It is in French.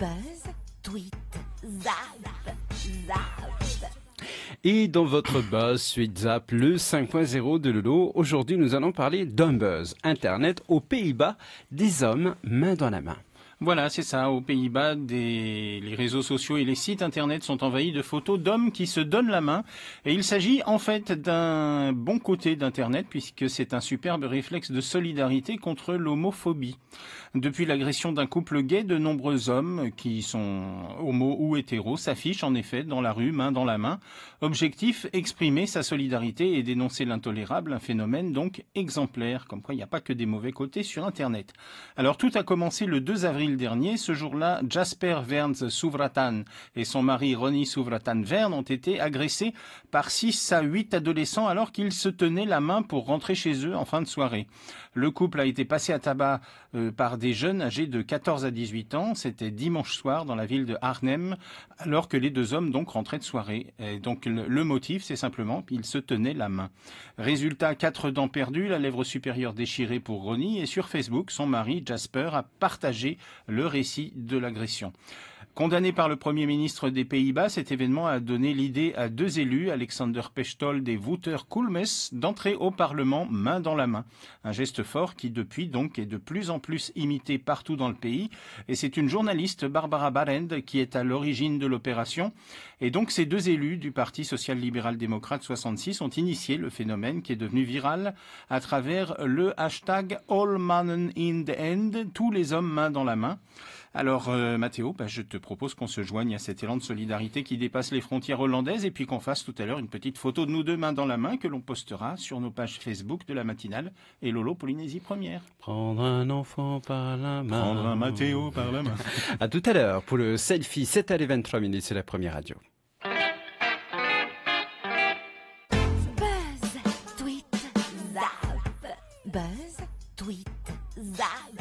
Buzz, tweet, zap, Et dans votre buzz suite zap, le 5.0 de Lolo, aujourd'hui nous allons parler d'un buzz Internet aux Pays-Bas, des hommes main dans la main. Voilà, c'est ça. Aux Pays-Bas, les réseaux sociaux et les sites internet sont envahis de photos d'hommes qui se donnent la main. Et il s'agit en fait d'un bon côté d'internet puisque c'est un superbe réflexe de solidarité contre l'homophobie. Depuis l'agression d'un couple gay, de nombreux hommes qui sont homo ou hétéros s'affichent en effet dans la rue, main dans la main. Objectif, exprimer sa solidarité et dénoncer l'intolérable, un phénomène donc exemplaire. Comme quoi, il n'y a pas que des mauvais côtés sur internet. Alors tout a commencé le 2 avril dernier. Ce jour-là, Jasper Verns Souvratan et son mari Ronnie Souvratan Verne ont été agressés par 6 à 8 adolescents alors qu'ils se tenaient la main pour rentrer chez eux en fin de soirée. Le couple a été passé à tabac euh, par des jeunes âgés de 14 à 18 ans. C'était dimanche soir dans la ville de Arnhem alors que les deux hommes donc rentraient de soirée. donc le, motif, c'est simplement qu'ils se tenaient la main. Résultat, quatre dents perdues, la lèvre supérieure déchirée pour Ronnie et sur Facebook, son mari Jasper a partagé le récit de l'agression. Condamné par le Premier ministre des Pays-Bas, cet événement a donné l'idée à deux élus, Alexander Pechtold et Wouter Koolmes, d'entrer au Parlement main dans la main. Un geste fort qui depuis donc est de plus en plus imité partout dans le pays. Et c'est une journaliste, Barbara Barend, qui est à l'origine de l'opération. Et donc ces deux élus du Parti social-libéral-démocrate 66 ont initié le phénomène qui est devenu viral à travers le hashtag All in the End, tous les hommes main dans la main. Alors euh, Mathéo, bah, je te propose qu'on se joigne à cet élan de solidarité qui dépasse les frontières hollandaises et puis qu'on fasse tout à l'heure une petite photo de nous deux main dans la main que l'on postera sur nos pages Facebook de la matinale et Lolo Polynésie Première. Prendre un enfant par la main. Prendre un Mathéo par la main. à tout à l'heure pour le selfie C'est à 23 minutes, c'est la première radio. Buzz, tweet, zap. Buzz, tweet, zap.